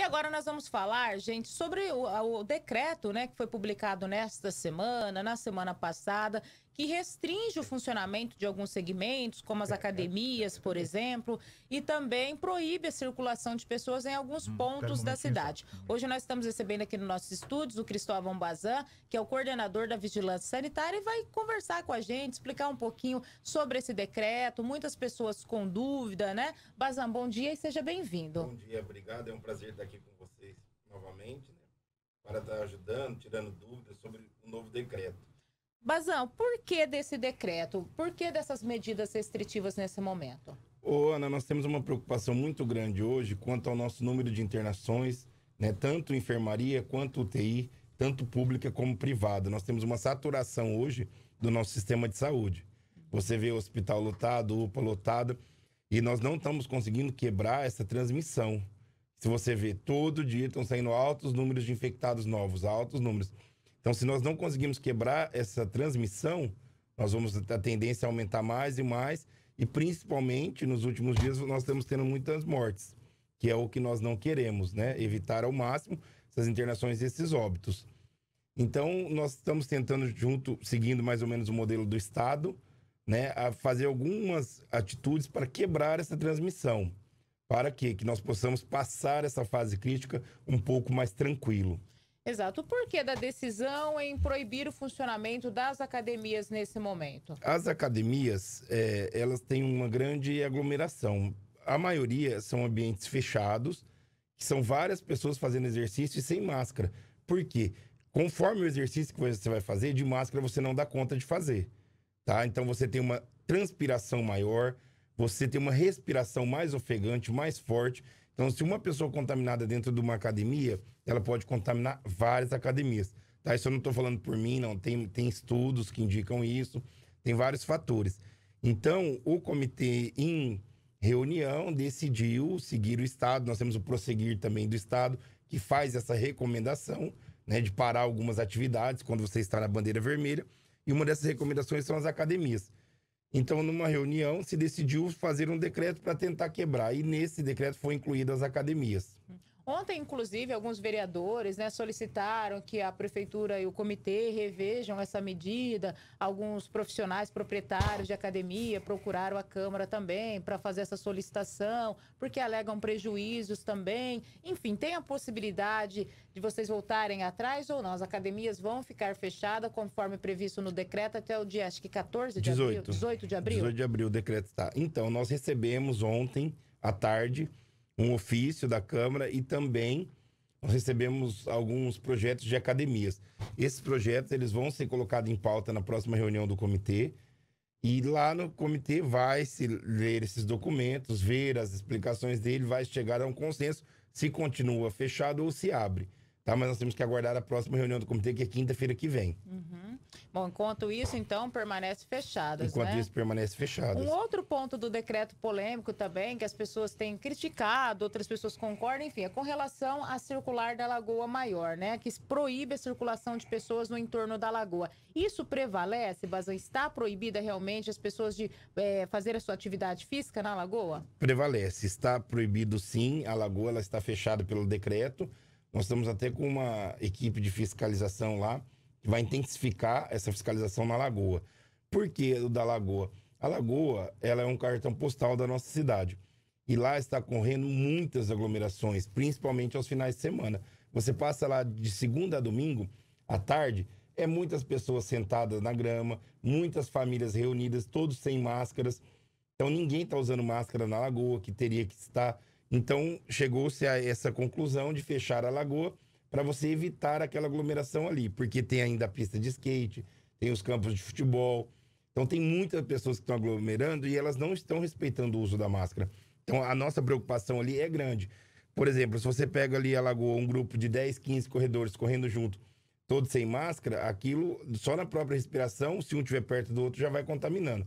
E agora nós vamos falar, gente, sobre o, o decreto né, que foi publicado nesta semana, na semana passada, que restringe o funcionamento de alguns segmentos, como as é, é. academias, por exemplo, e também proíbe a circulação de pessoas em alguns hum, pontos da cidade. Hoje nós estamos recebendo aqui nos nossos estúdios o Cristóvão Bazan, que é o coordenador da Vigilância Sanitária, e vai conversar com a gente, explicar um pouquinho sobre esse decreto, muitas pessoas com dúvida, né? Bazan, bom dia e seja bem-vindo. Bom dia, obrigado, é um prazer estar aqui com vocês novamente, né? Para estar ajudando, tirando dúvidas sobre o novo decreto. Bazão, por que desse decreto? Por que dessas medidas restritivas nesse momento? Ô, Ana, nós temos uma preocupação muito grande hoje quanto ao nosso número de internações, né? tanto enfermaria quanto UTI, tanto pública como privada. Nós temos uma saturação hoje do nosso sistema de saúde. Você vê o hospital lotado, UPA lotada, e nós não estamos conseguindo quebrar essa transmissão. Se você vê, todo dia estão saindo altos números de infectados novos, altos números. Então, se nós não conseguimos quebrar essa transmissão, nós vamos ter a tendência a é aumentar mais e mais, e principalmente nos últimos dias nós estamos tendo muitas mortes, que é o que nós não queremos, né? Evitar ao máximo essas internações e esses óbitos. Então, nós estamos tentando junto, seguindo mais ou menos o modelo do Estado, né, a fazer algumas atitudes para quebrar essa transmissão, para quê? que nós possamos passar essa fase crítica um pouco mais tranquilo. Exato. O porquê da decisão em proibir o funcionamento das academias nesse momento? As academias, é, elas têm uma grande aglomeração. A maioria são ambientes fechados, que são várias pessoas fazendo exercício e sem máscara. Por quê? Conforme o exercício que você vai fazer, de máscara você não dá conta de fazer, tá? Então você tem uma transpiração maior, você tem uma respiração mais ofegante, mais forte. Então, se uma pessoa contaminada dentro de uma academia, ela pode contaminar várias academias. Tá? Isso eu não estou falando por mim, não. Tem, tem estudos que indicam isso, tem vários fatores. Então, o comitê, em reunião, decidiu seguir o Estado. Nós temos o prosseguir também do Estado, que faz essa recomendação né, de parar algumas atividades quando você está na bandeira vermelha. E uma dessas recomendações são as academias. Então, numa reunião, se decidiu fazer um decreto para tentar quebrar, e nesse decreto foram incluídas as academias. Ontem, inclusive, alguns vereadores né, solicitaram que a prefeitura e o comitê revejam essa medida. Alguns profissionais proprietários de academia procuraram a Câmara também para fazer essa solicitação, porque alegam prejuízos também. Enfim, tem a possibilidade de vocês voltarem atrás ou não. As academias vão ficar fechadas conforme previsto no decreto até o dia, acho que 14 de 18. abril. 18 de abril. 18 de abril o decreto está. Então, nós recebemos ontem à tarde um ofício da Câmara e também nós recebemos alguns projetos de academias. Esses projetos eles vão ser colocados em pauta na próxima reunião do comitê e lá no comitê vai se ler esses documentos, ver as explicações dele, vai chegar a um consenso se continua fechado ou se abre. Tá? Mas nós temos que aguardar a próxima reunião do comitê que é quinta-feira que vem. Uhum. Bom, enquanto isso, então, permanece fechado. Enquanto né? isso, permanece fechado. Um outro ponto do decreto polêmico também, que as pessoas têm criticado, outras pessoas concordam, enfim, é com relação à circular da Lagoa Maior, né? Que proíbe a circulação de pessoas no entorno da lagoa. Isso prevalece, Bazan? Está proibida realmente as pessoas de é, fazer a sua atividade física na lagoa? Prevalece. Está proibido sim. A lagoa ela está fechada pelo decreto. Nós estamos até com uma equipe de fiscalização lá vai intensificar essa fiscalização na Lagoa. Por que o da Lagoa? A Lagoa ela é um cartão postal da nossa cidade. E lá está correndo muitas aglomerações, principalmente aos finais de semana. Você passa lá de segunda a domingo, à tarde, é muitas pessoas sentadas na grama, muitas famílias reunidas, todos sem máscaras. Então ninguém está usando máscara na lagoa, que teria que estar. Então chegou-se a essa conclusão de fechar a lagoa para você evitar aquela aglomeração ali, porque tem ainda a pista de skate, tem os campos de futebol. Então tem muitas pessoas que estão aglomerando e elas não estão respeitando o uso da máscara. Então a nossa preocupação ali é grande. Por exemplo, se você pega ali a Lagoa, um grupo de 10, 15 corredores correndo junto, todos sem máscara, aquilo só na própria respiração, se um estiver perto do outro, já vai contaminando.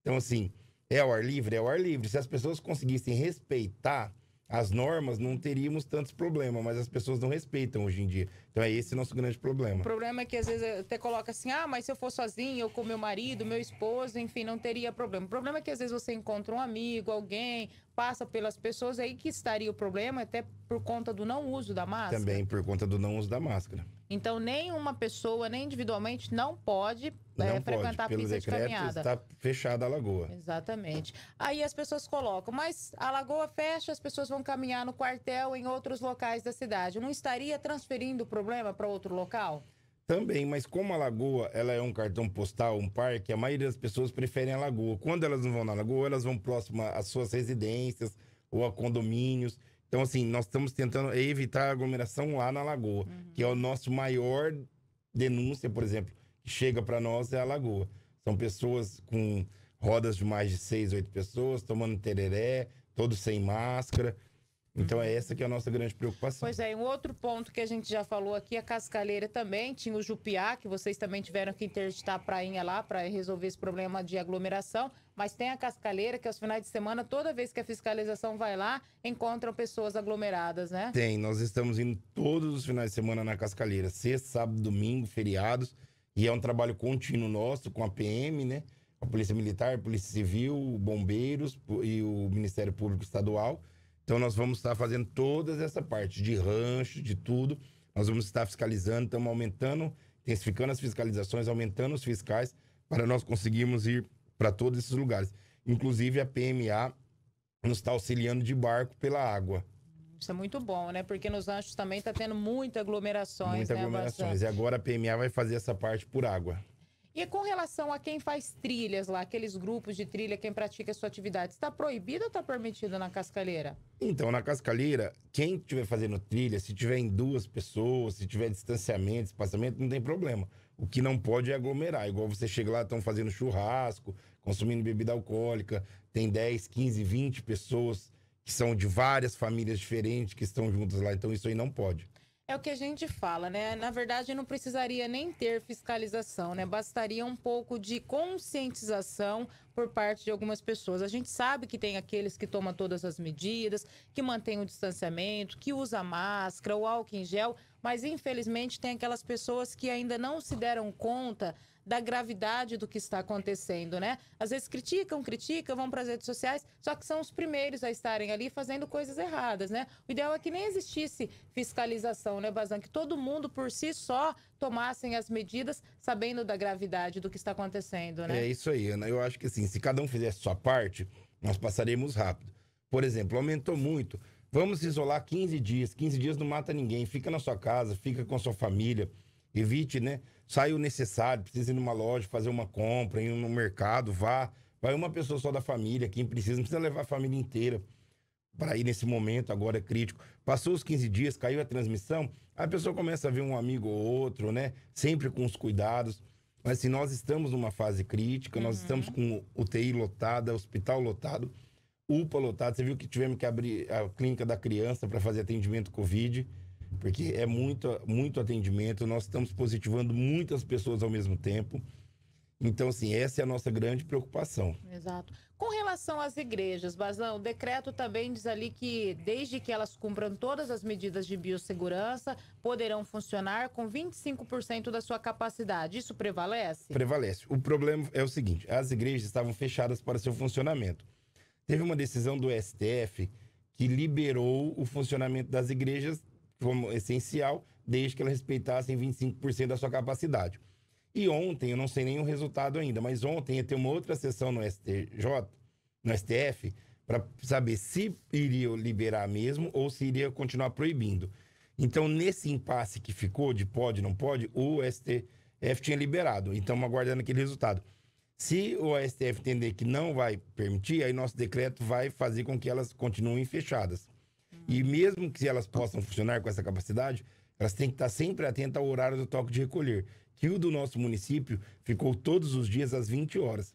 Então assim, é o ar livre, é o ar livre. Se as pessoas conseguissem respeitar, as normas, não teríamos tantos problemas, mas as pessoas não respeitam hoje em dia. Então é esse nosso grande problema. O problema é que às vezes até coloca assim: ah, mas se eu for sozinho, ou com meu marido, meu esposo, enfim, não teria problema. O problema é que às vezes você encontra um amigo, alguém, passa pelas pessoas, aí que estaria o problema, até por conta do não uso da máscara. Também por conta do não uso da máscara. Então, nenhuma pessoa, nem individualmente, não pode não é, pode, frequentar pista de caminhada. Está fechada a lagoa. Exatamente. Aí as pessoas colocam, mas a lagoa fecha, as pessoas vão caminhar no quartel em outros locais da cidade. Não estaria transferindo o problema para outro local? Também, mas como a lagoa ela é um cartão postal, um parque, a maioria das pessoas preferem a lagoa. Quando elas não vão na lagoa, elas vão próximo às suas residências ou a condomínios. Então, assim, nós estamos tentando evitar a aglomeração lá na lagoa, uhum. que é o nosso maior denúncia, por exemplo, que chega para nós é a lagoa. São pessoas com rodas de mais de seis, oito pessoas, tomando tereré, todos sem máscara. Então é essa que é a nossa grande preocupação. Pois é, um outro ponto que a gente já falou aqui, a Cascaleira também, tinha o Jupiá, que vocês também tiveram que interditar a prainha lá para resolver esse problema de aglomeração, mas tem a Cascaleira que aos finais de semana, toda vez que a fiscalização vai lá, encontram pessoas aglomeradas, né? Tem, nós estamos indo todos os finais de semana na Cascaleira, sexta, sábado, domingo, feriados, e é um trabalho contínuo nosso com a PM, né? A Polícia Militar, a Polícia Civil, Bombeiros e o Ministério Público Estadual então nós vamos estar fazendo todas essa parte de rancho, de tudo. Nós vamos estar fiscalizando, estamos aumentando, intensificando as fiscalizações, aumentando os fiscais para nós conseguirmos ir para todos esses lugares. Inclusive a PMA nos está auxiliando de barco pela água. Isso é muito bom, né? Porque nos ranchos também está tendo muita aglomerações. Muitas né, aglomerações. E agora a PMA vai fazer essa parte por água. E com relação a quem faz trilhas lá, aqueles grupos de trilha, quem pratica a sua atividade, está proibido ou está permitido na cascaleira? Então, na cascaleira, quem estiver fazendo trilha, se tiver em duas pessoas, se tiver distanciamento, espaçamento, não tem problema. O que não pode é aglomerar. Igual você chega lá, estão fazendo churrasco, consumindo bebida alcoólica, tem 10, 15, 20 pessoas que são de várias famílias diferentes que estão juntas lá. Então, isso aí não pode. É o que a gente fala, né? Na verdade, não precisaria nem ter fiscalização, né? Bastaria um pouco de conscientização por parte de algumas pessoas. A gente sabe que tem aqueles que tomam todas as medidas, que mantêm o distanciamento, que usa máscara, o álcool em gel, mas infelizmente tem aquelas pessoas que ainda não se deram conta da gravidade do que está acontecendo, né? Às vezes criticam, criticam, vão para as redes sociais, só que são os primeiros a estarem ali fazendo coisas erradas, né? O ideal é que nem existisse fiscalização, né, Bazan? Que todo mundo por si só tomassem as medidas sabendo da gravidade do que está acontecendo, né? É isso aí, Ana. Eu acho que assim, se cada um fizesse sua parte, nós passaremos rápido. Por exemplo, aumentou muito. Vamos se isolar 15 dias. 15 dias não mata ninguém. Fica na sua casa, fica com a sua família. Evite, né? sai o necessário, precisa ir numa loja, fazer uma compra, ir no mercado, vá. Vai uma pessoa só da família, quem precisa, não precisa levar a família inteira para ir nesse momento, agora é crítico. Passou os 15 dias, caiu a transmissão, a pessoa começa a ver um amigo ou outro, né? Sempre com os cuidados. Mas se assim, nós estamos numa fase crítica, uhum. nós estamos com UTI lotada, hospital lotado, UPA lotado. Você viu que tivemos que abrir a clínica da criança para fazer atendimento Covid porque é muito, muito atendimento, nós estamos positivando muitas pessoas ao mesmo tempo. Então, assim, essa é a nossa grande preocupação. Exato. Com relação às igrejas, Basão, o decreto também diz ali que, desde que elas cumpram todas as medidas de biossegurança, poderão funcionar com 25% da sua capacidade. Isso prevalece? Prevalece. O problema é o seguinte: as igrejas estavam fechadas para seu funcionamento. Teve uma decisão do STF que liberou o funcionamento das igrejas como essencial, desde que elas respeitassem 25% da sua capacidade. E ontem, eu não sei nenhum resultado ainda, mas ontem ia ter uma outra sessão no STJ, no STF, para saber se iria liberar mesmo ou se iria continuar proibindo. Então, nesse impasse que ficou de pode, não pode, o STF tinha liberado. Então, aguardando aquele resultado. Se o STF entender que não vai permitir, aí nosso decreto vai fazer com que elas continuem fechadas. E mesmo que elas possam funcionar com essa capacidade, elas têm que estar sempre atentas ao horário do toque de recolher, que o do nosso município ficou todos os dias às 20 horas.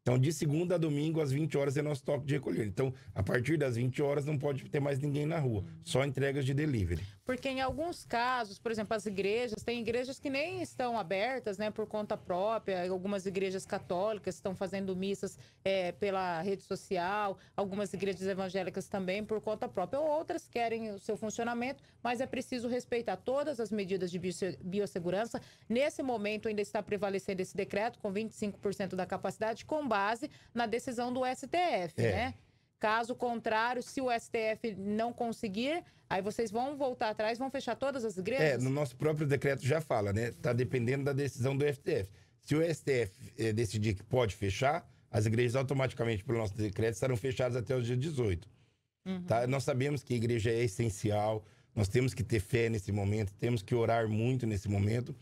Então, de segunda a domingo, às 20 horas, é nosso toque de recolher. Então, a partir das 20 horas, não pode ter mais ninguém na rua. Só entregas de delivery porque em alguns casos, por exemplo, as igrejas, tem igrejas que nem estão abertas, né, por conta própria, algumas igrejas católicas estão fazendo missas é, pela rede social, algumas igrejas evangélicas também por conta própria, outras querem o seu funcionamento, mas é preciso respeitar todas as medidas de biossegurança. Nesse momento ainda está prevalecendo esse decreto com 25% da capacidade, com base na decisão do STF, é. né? Caso contrário, se o STF não conseguir, aí vocês vão voltar atrás, vão fechar todas as igrejas? É, no nosso próprio decreto já fala, né? Está dependendo da decisão do STF. Se o STF eh, decidir que pode fechar, as igrejas automaticamente, pelo nosso decreto, estarão fechadas até o dia 18. Uhum. Tá? Nós sabemos que a igreja é essencial, nós temos que ter fé nesse momento, temos que orar muito nesse momento,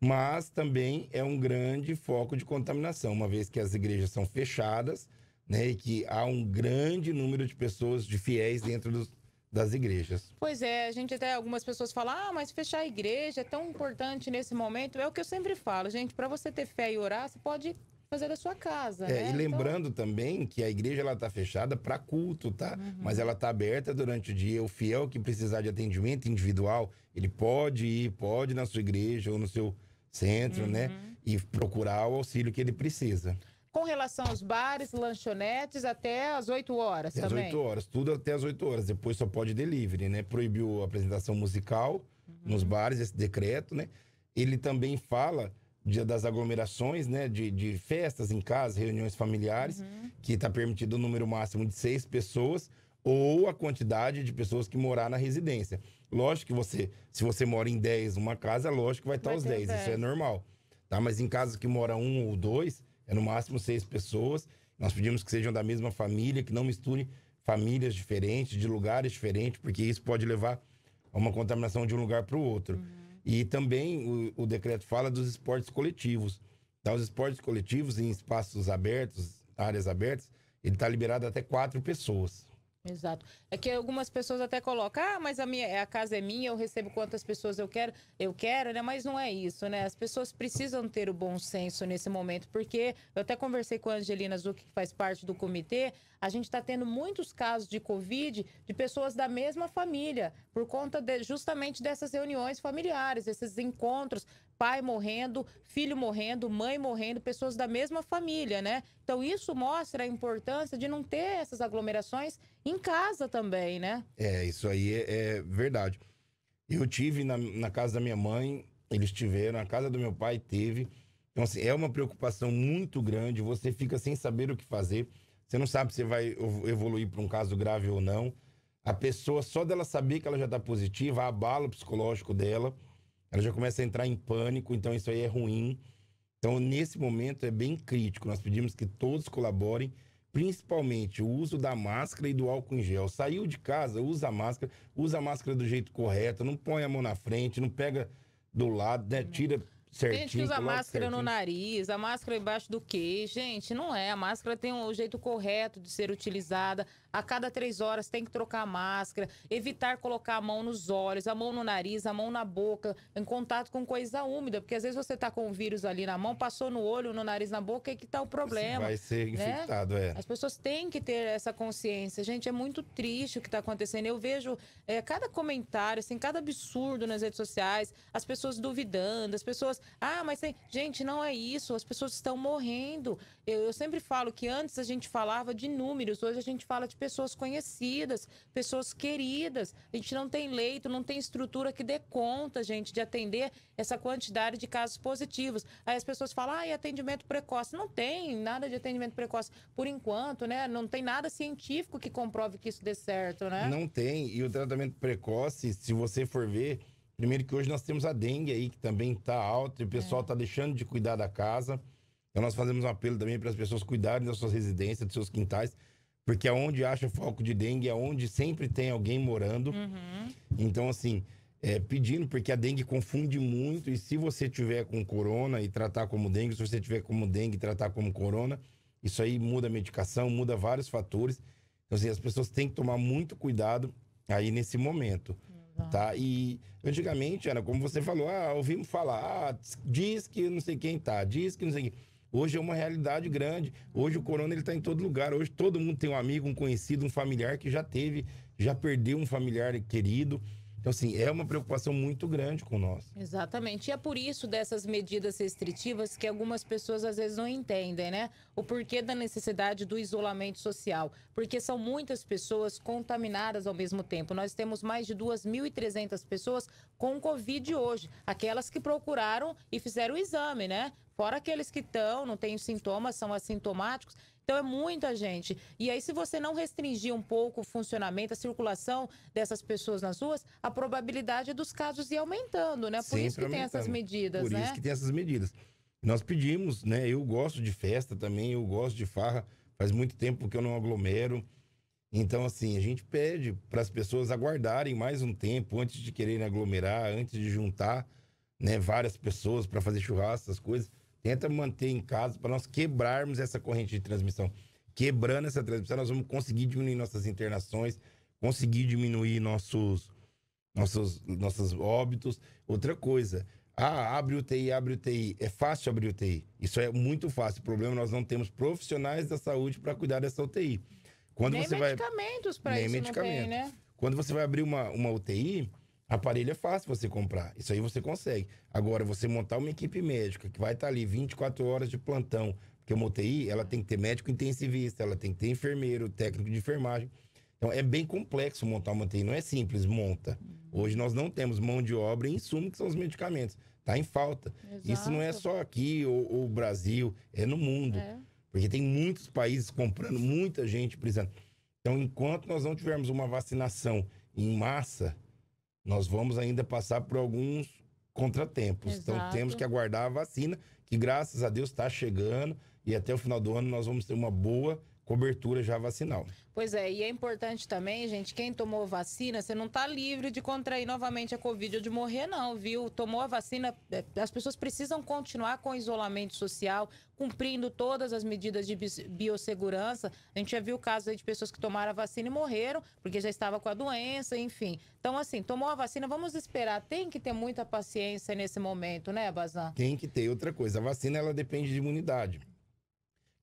mas também é um grande foco de contaminação, uma vez que as igrejas são fechadas né? E que há um grande número de pessoas, de fiéis dentro dos, das igrejas. Pois é, a gente até algumas pessoas falam, ah, mas fechar a igreja é tão importante nesse momento. É o que eu sempre falo, gente, para você ter fé e orar, você pode fazer da sua casa. É, né? e lembrando então... também que a igreja ela está fechada para culto, tá? Uhum. Mas ela está aberta durante o dia. O fiel que precisar de atendimento individual, ele pode ir, pode ir na sua igreja ou no seu centro, né? uhum. né? E procurar o auxílio que ele precisa com relação aos bares, lanchonetes, até às 8 horas até também. Às 8 horas, tudo até às 8 horas. Depois só pode delivery, né? Proibiu a apresentação musical uhum. nos bares, esse decreto, né? Ele também fala de, das aglomerações, né? De, de, festas em casa, reuniões familiares, uhum. que está permitido o um número máximo de seis pessoas ou a quantidade de pessoas que morar na residência. Lógico que você, se você mora em 10 uma casa, lógico que vai estar tá os 10, 10, isso é normal. Tá? Mas em casos que mora um ou dois, é no máximo seis pessoas. Nós pedimos que sejam da mesma família, que não misturem famílias diferentes, de lugares diferentes, porque isso pode levar a uma contaminação de um lugar para o outro. Uhum. E também o, o, decreto fala dos esportes coletivos. Tá? Os esportes coletivos em espaços abertos, áreas abertas, ele está liberado até quatro pessoas. Exato. É que algumas pessoas até colocam, ah, mas a, minha, a casa é minha, eu recebo quantas pessoas eu quero, eu quero, né? Mas não é isso, né? As pessoas precisam ter o bom senso nesse momento, porque eu até conversei com a Angelina Zuc, que faz parte do comitê, a gente está tendo muitos casos de Covid de pessoas da mesma família, por conta de, justamente dessas reuniões familiares, esses encontros pai morrendo, filho morrendo, mãe morrendo, pessoas da mesma família, né? Então isso mostra a importância de não ter essas aglomerações em casa também, né? É, isso aí é, é verdade. Eu tive na, na, casa da minha mãe, eles tiveram, na casa do meu pai teve. Então, assim, é uma preocupação muito grande, você fica sem saber o que fazer, você não sabe se vai evoluir para um caso grave ou não. A pessoa, só dela saber que ela já está positiva, abala o psicológico dela. Ela já começa a entrar em pânico, então isso aí é ruim. Então, nesse momento é bem crítico. Nós pedimos que todos colaborem, principalmente o uso da máscara e do álcool em gel. Saiu de casa, usa a máscara, usa a máscara do jeito correto, não põe a mão na frente, não pega do lado, né? Tira certinho. Tem gente que usa máscara certinho. no nariz, a máscara embaixo do quê? Gente, não é. A máscara tem o um jeito correto de ser utilizada a cada três horas tem que trocar a máscara, evitar colocar a mão nos olhos, a mão no nariz, a mão na boca, em contato com coisa úmida, porque às vezes você está com o vírus ali na mão, passou no olho, no nariz, na boca, e que está o problema. Vai ser né? infectado, né? é. As pessoas têm que ter essa consciência. Gente, é muito triste o que está acontecendo. Eu vejo é, cada comentário, assim, cada absurdo nas redes sociais, as pessoas duvidando, as pessoas, ah, mas tem... gente, não é isso, as pessoas estão morrendo. Eu, eu sempre falo que antes a gente falava de números, hoje a gente fala de tipo, pessoas conhecidas, pessoas queridas. A gente não tem leito, não tem estrutura que dê conta, gente, de atender essa quantidade de casos positivos. Aí as pessoas falam, ah, e atendimento precoce. Não tem nada de atendimento precoce por enquanto, né? Não tem nada científico que comprove que isso dê certo, né? Não tem. E o tratamento precoce, se você for ver, primeiro que hoje nós temos a dengue aí, que também está alta, e o pessoal está é. Tá deixando de cuidar da casa. Então nós fazemos um apelo também para as pessoas cuidarem das suas residências, dos seus quintais. Porque onde acha foco de dengue é onde sempre tem alguém morando. Uhum. Então, assim, é, pedindo, porque a dengue confunde muito. E se você tiver com corona e tratar como dengue, se você tiver como dengue e tratar como corona, isso aí muda a medicação, muda vários fatores. Então, assim, as pessoas têm que tomar muito cuidado aí nesse momento. Tá? E antigamente era como você falou: ah, ouvimos falar, ah, diz que não sei quem tá, diz que não sei quem. Hoje é uma realidade grande. Hoje o corona está em todo lugar. Hoje todo mundo tem um amigo, um conhecido, um familiar que já teve, já perdeu um familiar querido. Então, assim, é uma preocupação muito grande com nós. Exatamente. E é por isso dessas medidas restritivas que algumas pessoas às vezes não entendem, né? O porquê da necessidade do isolamento social. Porque são muitas pessoas contaminadas ao mesmo tempo. Nós temos mais de 2.300 pessoas com Covid hoje. Aquelas que procuraram e fizeram o exame, né? Fora aqueles que estão, não têm sintomas, são assintomáticos. Então é muita gente. E aí, se você não restringir um pouco o funcionamento, a circulação dessas pessoas nas ruas, a probabilidade dos casos ir aumentando, né? Por Sempre isso que aumentando. tem essas medidas, Por né? Por isso que tem essas medidas. Nós pedimos, né? Eu gosto de festa também, eu gosto de farra. Faz muito tempo que eu não aglomero. Então, assim, a gente pede para as pessoas aguardarem mais um tempo antes de quererem aglomerar, antes de juntar né, várias pessoas para fazer churrasco, essas coisas tenta manter em casa para nós quebrarmos essa corrente de transmissão. Quebrando essa transmissão, nós vamos conseguir diminuir nossas internações, conseguir diminuir nossos, nossos, nossos óbitos. Outra coisa, ah, abre UTI, abre UTI. É fácil abrir UTI. Isso é muito fácil. O problema é nós não temos profissionais da saúde para cuidar dessa UTI. Quando Nem você medicamentos vai... para isso medicamento. não tem, né? Quando você vai abrir uma, uma UTI, Aparelho é fácil você comprar, isso aí você consegue. Agora, você montar uma equipe médica que vai estar tá ali 24 horas de plantão, porque uma UTI, ela tem que ter médico intensivista, ela tem que ter enfermeiro, técnico de enfermagem. Então, é bem complexo montar uma UTI, não é simples, monta. Uhum. Hoje nós não temos mão de obra e insumo, que são os medicamentos. Está em falta. Exato. Isso não é só aqui ou, ou Brasil, é no mundo. É. Porque tem muitos países comprando, muita gente precisando. Então, enquanto nós não tivermos uma vacinação em massa, nós vamos ainda passar por alguns contratempos. Então, Exato. Então temos que aguardar a vacina, que graças a Deus está chegando e até o final do ano nós vamos ter uma boa cobertura já vacinal. Pois é, e é importante também, gente, quem tomou vacina, você não está livre de contrair novamente a Covid ou de morrer, não, viu? Tomou a vacina, é, as pessoas precisam continuar com o isolamento social, cumprindo todas as medidas de biossegurança. A gente já viu casos de pessoas que tomaram a vacina e morreram, porque já estava com a doença, enfim. Então, assim, tomou a vacina, vamos esperar. Tem que ter muita paciência nesse momento, né, Bazan? Tem que ter. Outra coisa, a vacina, ela depende de imunidade.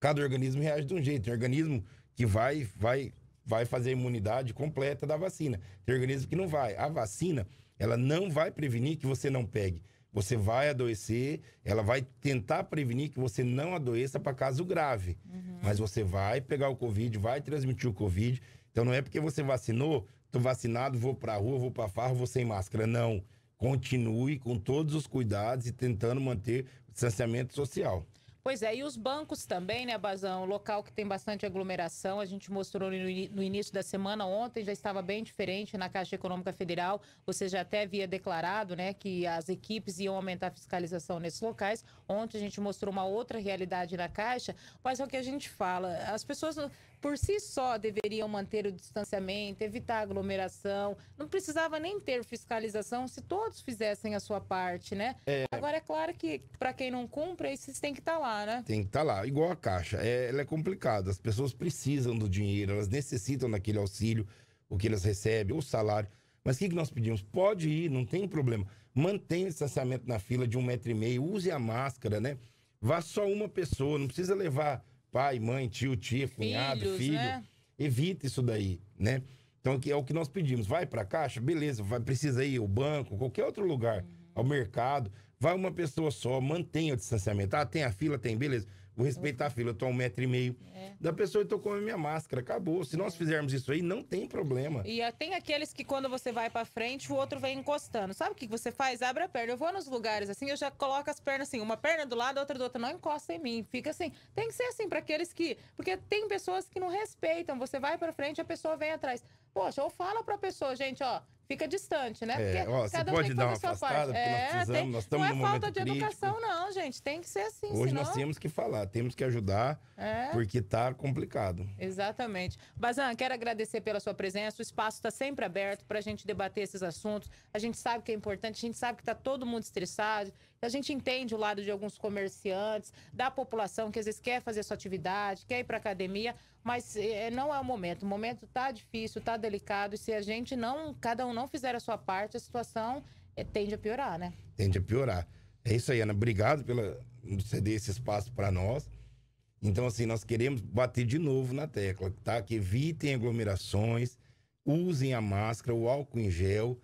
Cada organismo reage de um jeito. Tem organismo que vai, vai, vai fazer a imunidade completa da vacina. Tem organismo que não vai. A vacina, ela não vai prevenir que você não pegue. Você vai adoecer, ela vai tentar prevenir que você não adoeça para caso grave. Uhum. Mas você vai pegar o Covid, vai transmitir o Covid. Então não é porque você vacinou, tô vacinado, vou para a rua, vou para farra, vou sem máscara. Não. Continue com todos os cuidados e tentando manter o distanciamento social. Pois é, e os bancos também, né, Bazão? Local que tem bastante aglomeração, a gente mostrou no, in no início da semana, ontem já estava bem diferente na Caixa Econômica Federal. Você já até havia declarado, né, que as equipes iam aumentar a fiscalização nesses locais. Ontem a gente mostrou uma outra realidade na Caixa, mas é o que a gente fala. As pessoas por si só deveriam manter o distanciamento, evitar aglomeração. Não precisava nem ter fiscalização se todos fizessem a sua parte, né? É... Agora é claro que para quem não cumpre, esses têm que estar tá lá, né? Tem que estar tá lá. Igual a caixa, é, ela é complicada. As pessoas precisam do dinheiro, elas necessitam daquele auxílio, o que elas recebem, o salário. Mas o que, que nós pedimos? Pode ir, não tem problema. Mantenha o distanciamento na fila de um metro e meio, use a máscara, né? Vá só uma pessoa, não precisa levar pai, mãe, tio, tia, cunhado, Filhos, filho. Né? Evita isso daí, né? Então é o que nós pedimos. Vai para a caixa, beleza, vai, precisa ir ao banco, qualquer outro lugar, uhum. ao mercado. Vai uma pessoa só, mantenha o distanciamento. Ah, tem a fila, tem, beleza. Vou respeitar a fila, eu tô a um metro e meio é. da pessoa e tô com a minha máscara. Acabou. Se nós é. fizermos isso aí, não tem problema. E ah, tem aqueles que quando você vai pra frente, o outro vem encostando. Sabe o que você faz? Abre a perna. Eu vou nos lugares assim, eu já coloco as pernas assim, uma perna do lado, a outra do outro. Não encosta em mim. Fica assim. Tem que ser assim para aqueles que. Porque tem pessoas que não respeitam. Você vai pra frente, a pessoa vem atrás. Poxa, ou fala pra pessoa, gente, ó, fica distante, né? É, porque é, ó, cada você pode dar uma afastada, porque é, nós precisamos, tem, nós estamos Não é falta de crítico. educação, não, gente. Tem que ser assim. Hoje senão... nós temos que falar, temos que ajudar, é. porque tá complicado. Exatamente. Bazan, quero agradecer pela sua presença. O espaço está sempre aberto para a gente debater esses assuntos. A gente sabe que é importante, a gente sabe que está todo mundo estressado, a gente entende o lado de alguns comerciantes, da população que às vezes quer fazer sua atividade, quer ir para academia, mas é, não é o momento. O momento está difícil, está delicado e se a gente não, cada um não fizer a sua parte, a situação é, tende a piorar, né? Tende a piorar. É isso aí, Ana. Obrigado pela ceder esse espaço para nós. Então, assim, nós queremos bater de novo na tecla, tá? Que evitem aglomerações, usem a máscara, o álcool em gel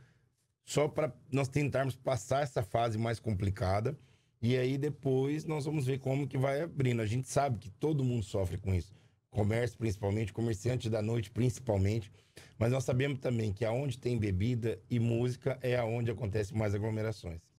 só para nós tentarmos passar essa fase mais complicada. E aí depois nós vamos ver como que vai abrindo. A gente sabe que todo mundo sofre com isso. Comércio principalmente, comerciante da noite principalmente. Mas nós sabemos também que aonde tem bebida e música é aonde acontece mais aglomerações.